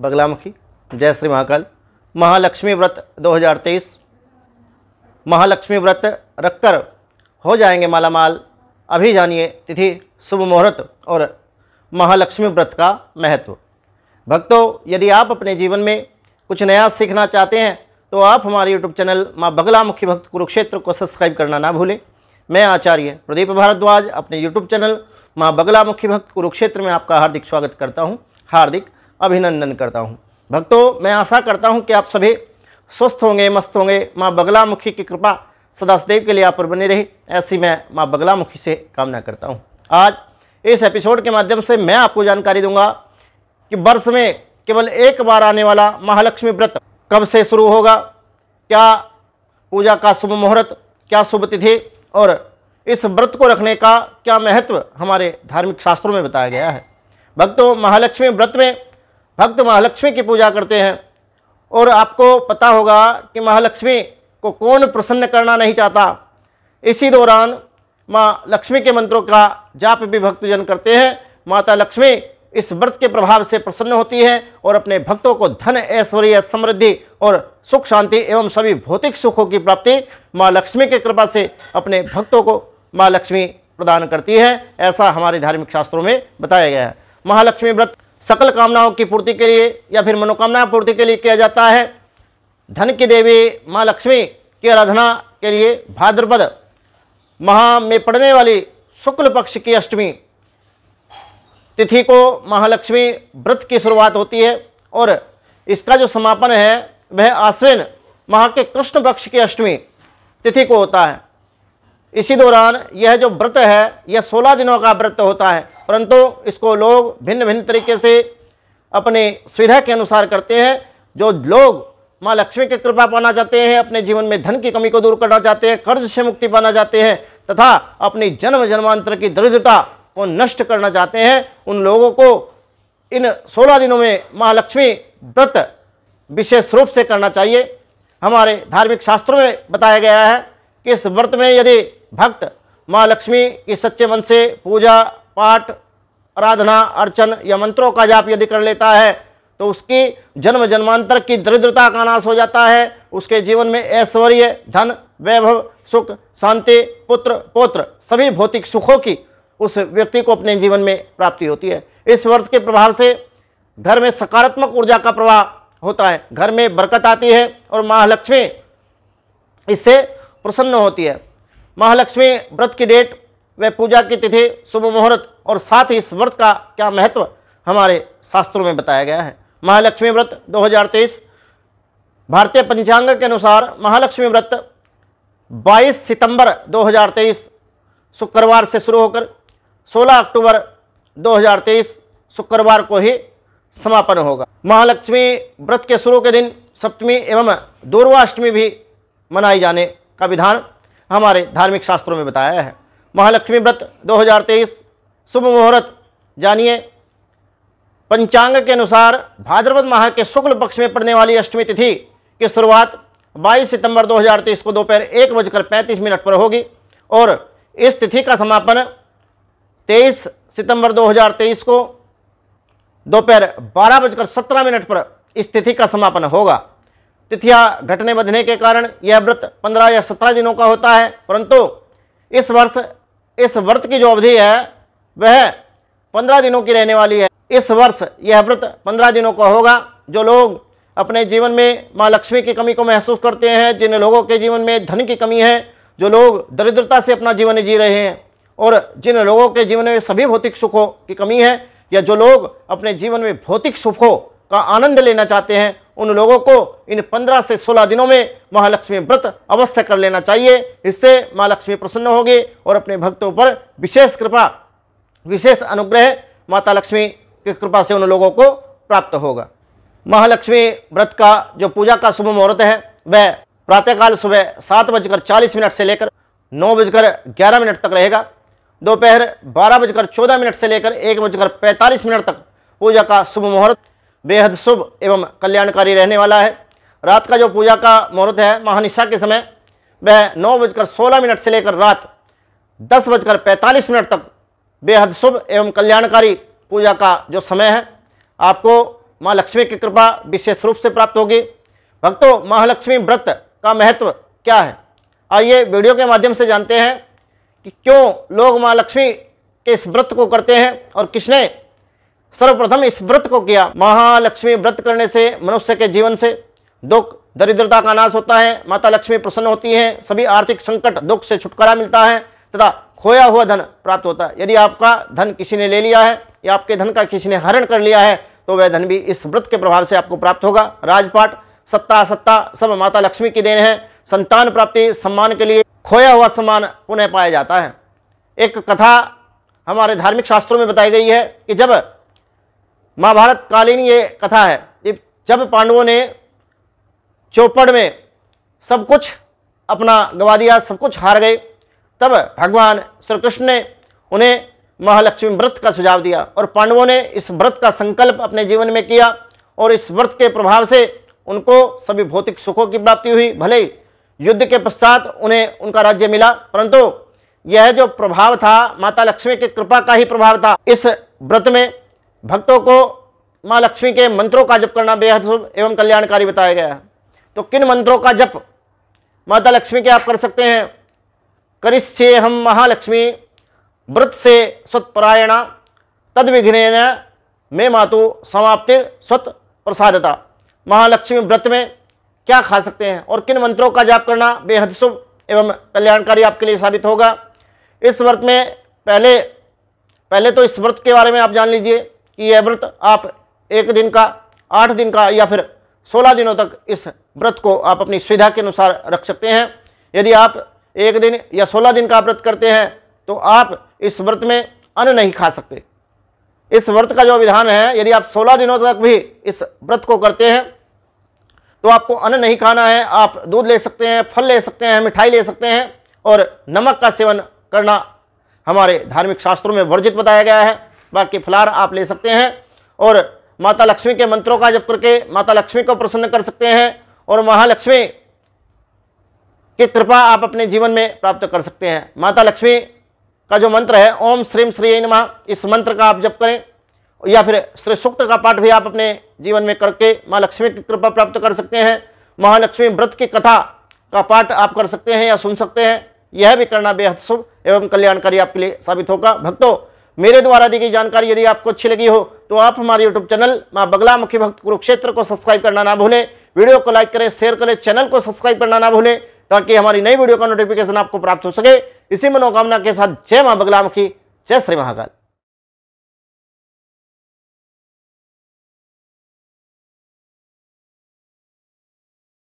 बगलामुखी जय श्री महाकाल महालक्ष्मी व्रत 2023 महालक्ष्मी व्रत रखकर हो जाएंगे मालामाल अभी जानिए तिथि शुभ मुहूर्त और महालक्ष्मी व्रत का महत्व भक्तों यदि आप अपने जीवन में कुछ नया सीखना चाहते हैं तो आप हमारे यूट्यूब चैनल माँ बगलामुखी भक्त कुरुक्षेत्र को सब्सक्राइब करना ना भूलें मैं आचार्य प्रदीप भारद्वाज अपने यूट्यूब चैनल माँ बगलामुखी भक्त कुरुक्षेत्र में आपका हार्दिक स्वागत करता हूँ हार्दिक अभिनंदन करता हूँ भक्तों मैं आशा करता हूँ कि आप सभी स्वस्थ होंगे मस्त होंगे माँ बगलामुखी की कृपा सदासदेव के लिए आप पर बनी रहे ऐसी मैं माँ बगलामुखी से कामना करता हूँ आज इस एपिसोड के माध्यम से मैं आपको जानकारी दूंगा कि वर्ष में केवल एक बार आने वाला महालक्ष्मी व्रत कब से शुरू होगा क्या पूजा का शुभ मुहूर्त क्या शुभ तिथि और इस व्रत को रखने का क्या महत्व हमारे धार्मिक शास्त्रों में बताया गया है भक्तों महालक्ष्मी व्रत में भक्त महालक्ष्मी की पूजा करते हैं और आपको पता होगा कि महालक्ष्मी को कौन प्रसन्न करना नहीं चाहता इसी दौरान माँ लक्ष्मी के मंत्रों का जाप भी भक्तजन करते हैं माता लक्ष्मी इस व्रत के प्रभाव से प्रसन्न होती है और अपने भक्तों को धन ऐश्वर्य समृद्धि और सुख शांति एवं सभी भौतिक सुखों की प्राप्ति माँ लक्ष्मी की कृपा से अपने भक्तों को माँ लक्ष्मी प्रदान करती है ऐसा हमारे धार्मिक शास्त्रों में बताया गया है महालक्ष्मी व्रत सकल कामनाओं की पूर्ति के लिए या फिर मनोकामना पूर्ति के लिए किया जाता है धन की देवी माँ लक्ष्मी की आराधना के लिए भाद्रपद महा में पड़ने वाली शुक्ल पक्ष की अष्टमी तिथि को महालक्ष्मी व्रत की शुरुआत होती है और इसका जो समापन है वह आश्विन माह के कृष्ण पक्ष की अष्टमी तिथि को होता है इसी दौरान यह जो व्रत है यह सोलह दिनों का व्रत होता है परंतु इसको लोग भिन्न भिन्न तरीके से अपने सुविधा के अनुसार करते हैं जो लोग माँ लक्ष्मी की कृपा पाना चाहते हैं अपने जीवन में धन की कमी को दूर करना चाहते हैं कर्ज से मुक्ति पाना चाहते हैं तथा अपनी जन्म जन्मांतर की दरिद्रता को नष्ट करना चाहते हैं उन लोगों को इन सोलह दिनों में महालक्ष्मी व्रत विशेष रूप से करना चाहिए हमारे धार्मिक शास्त्रों में बताया गया है इस व्रत में यदि भक्त माँ लक्ष्मी की सच्चे मन से पूजा पाठ आराधना अर्चन या मंत्रों का जाप यदि कर लेता है तो उसकी जन्म जन्मांतर की दरिद्रता का नाश हो जाता है उसके जीवन में ऐश्वर्य धन वैभव सुख शांति पुत्र पोत्र सभी भौतिक सुखों की उस व्यक्ति को अपने जीवन में प्राप्ति होती है इस व्रत के प्रभाव से घर में सकारात्मक ऊर्जा का प्रवाह होता है घर में बरकत आती है और महालक्ष्मी इससे प्रसन्न होती है महालक्ष्मी व्रत की डेट व पूजा की तिथि शुभ मुहूर्त और साथ ही इस व्रत का क्या महत्व हमारे शास्त्रों में बताया गया है महालक्ष्मी व्रत 2023 भारतीय पंचांग के अनुसार महालक्ष्मी व्रत 22 सितंबर 2023 शुक्रवार से शुरू होकर 16 अक्टूबर 2023 शुक्रवार को ही समापन होगा महालक्ष्मी व्रत के शुरू के दिन सप्तमी एवं दूर्वाष्टमी भी मनाई जाने का विधान हमारे धार्मिक शास्त्रों में बताया है महालक्ष्मी व्रत 2023 शुभ मुहूर्त जानिए पंचांग के अनुसार भाद्रपद माह के शुक्ल पक्ष में पड़ने वाली अष्टमी तिथि की शुरुआत 22 सितंबर 2023 को दोपहर एक बजकर पैंतीस मिनट पर होगी और इस तिथि का समापन 23 सितंबर 2023 को दोपहर बारह बजकर सत्रह मिनट पर इस तिथि का समापन होगा तिथियां घटने बधने के कारण यह व्रत पंद्रह या सत्रह दिनों का होता है परंतु इस वर्ष इस व्रत की जो अवधि है वह पंद्रह दिनों की रहने वाली है इस वर्ष यह व्रत पंद्रह दिनों का होगा जो लोग अपने जीवन में माँ लक्ष्मी की कमी को महसूस करते हैं जिन लोगों के जीवन में धन की कमी है जो लोग दरिद्रता से अपना जीवन जी रहे हैं और जिन लोगों के जीवन में सभी भौतिक सुखों की कमी है या जो लोग अपने जीवन में भौतिक सुखों का आनंद लेना चाहते हैं उन लोगों को इन पंद्रह से सोलह दिनों में महालक्ष्मी व्रत अवश्य कर लेना चाहिए इससे माँ लक्ष्मी प्रसन्न होगी और अपने भक्तों पर विशेष कृपा विशेष अनुग्रह माता लक्ष्मी की कृपा से उन लोगों को प्राप्त होगा महालक्ष्मी व्रत का जो पूजा का शुभ मुहूर्त है वह प्रातःकाल सुबह सात बजकर चालीस मिनट से लेकर नौ बजकर ग्यारह मिनट तक रहेगा दोपहर बारह बजकर चौदह मिनट से लेकर एक बजकर पैंतालीस मिनट तक पूजा का शुभ मुहूर्त बेहद शुभ एवं कल्याणकारी रहने वाला है रात का जो पूजा का मुहूर्त है महानिशा के समय वह नौ बजकर सोलह मिनट से लेकर रात दस बजकर पैंतालीस मिनट तक बेहद शुभ एवं कल्याणकारी पूजा का जो समय है आपको माँ लक्ष्मी की कृपा विशेष रूप से प्राप्त होगी भक्तों महालक्ष्मी व्रत का महत्व क्या है आइए वीडियो के माध्यम से जानते हैं कि क्यों लोग माँ लक्ष्मी के इस व्रत को करते हैं और किसने सर्वप्रथम इस व्रत को किया महालक्ष्मी व्रत करने से मनुष्य के जीवन से दुख दरिद्रता का नाश होता है माता लक्ष्मी प्रसन्न होती है सभी आर्थिक संकट दुख से छुटकारा मिलता है तथा खोया हुआ धन प्राप्त होता है यदि आपका धन किसी ने ले लिया है या आपके धन का किसी ने हरण कर लिया है तो वह धन भी इस व्रत के प्रभाव से आपको प्राप्त होगा राजपाट सत्ता सत्ता सब माता लक्ष्मी की देन है संतान प्राप्ति सम्मान के लिए खोया हुआ सम्मान पुनः पाया जाता है एक कथा हमारे धार्मिक शास्त्रों में बताई गई है कि जब महाभारत कालीन ये कथा है जब पांडवों ने चौपड़ में सब कुछ अपना गवा दिया सब कुछ हार गए तब भगवान श्री कृष्ण ने उन्हें महालक्ष्मी व्रत का सुझाव दिया और पांडवों ने इस व्रत का संकल्प अपने जीवन में किया और इस व्रत के प्रभाव से उनको सभी भौतिक सुखों की प्राप्ति हुई भले युद्ध के पश्चात उन्हें उनका राज्य मिला परंतु यह जो प्रभाव था माता लक्ष्मी की कृपा का ही प्रभाव था इस व्रत में भक्तों को माँ लक्ष्मी के मंत्रों का जप करना बेहद शुभ एवं कल्याणकारी बताया गया है तो किन मंत्रों का जप माता लक्ष्मी के आप कर सकते हैं करिष्ये हम महालक्ष्मी व्रत से स्वत्परायणा तद विघ्न मे मातु समाप्ति स्वत प्रसादता महालक्ष्मी व्रत में क्या खा सकते हैं और किन मंत्रों का जाप करना बेहद शुभ एवं कल्याणकारी आपके लिए साबित होगा इस व्रत में पहले पहले तो इस व्रत के बारे में आप जान लीजिए ये व्रत आप एक दिन का आठ दिन का या फिर सोलह दिनों तक इस व्रत को आप अपनी सुविधा के अनुसार रख सकते हैं यदि आप एक दिन या सोलह दिन का व्रत करते हैं तो आप इस व्रत में अन्न नहीं खा सकते इस व्रत का जो विधान है यदि आप सोलह दिनों तक भी इस व्रत को करते हैं तो आपको अन्न नहीं खाना है आप दूध ले सकते हैं फल ले सकते हैं मिठाई ले सकते हैं और नमक का सेवन करना हमारे धार्मिक शास्त्रों में वर्जित बताया गया है बाकी फलार आप ले सकते हैं और माता लक्ष्मी के मंत्रों का जप करके माता लक्ष्मी को प्रसन्न कर सकते हैं और महालक्ष्मी की कृपा आप अपने जीवन में प्राप्त कर सकते हैं माता लक्ष्मी का जो मंत्र है ओम श्रीम श्री नमः इस मंत्र का आप जप करें या फिर श्री सूक्त का पाठ भी आप अपने जीवन में करके माँ लक्ष्मी की कृपा प्राप्त कर सकते हैं महालक्ष्मी व्रत की कथा का पाठ आप कर सकते हैं या सुन सकते हैं यह भी करना बेहद शुभ एवं कल्याणकारी आपके लिए साबित होगा भक्तों मेरे द्वारा दी गई जानकारी यदि आपको अच्छी लगी हो तो आप हमारे यूट्यूब चैनल माँ बगला मुखी भक्त कुरुक्षेत्र को सब्सक्राइब करना ना भूलें वीडियो को लाइक करें शेयर करें चैनल को सब्सक्राइब करना ना भूलें ताकि हमारी नई वीडियो का नोटिफिकेशन आपको प्राप्त हो सके इसी मनोकामना के साथ जय माँ बगलामुखी जय श्री महाकाल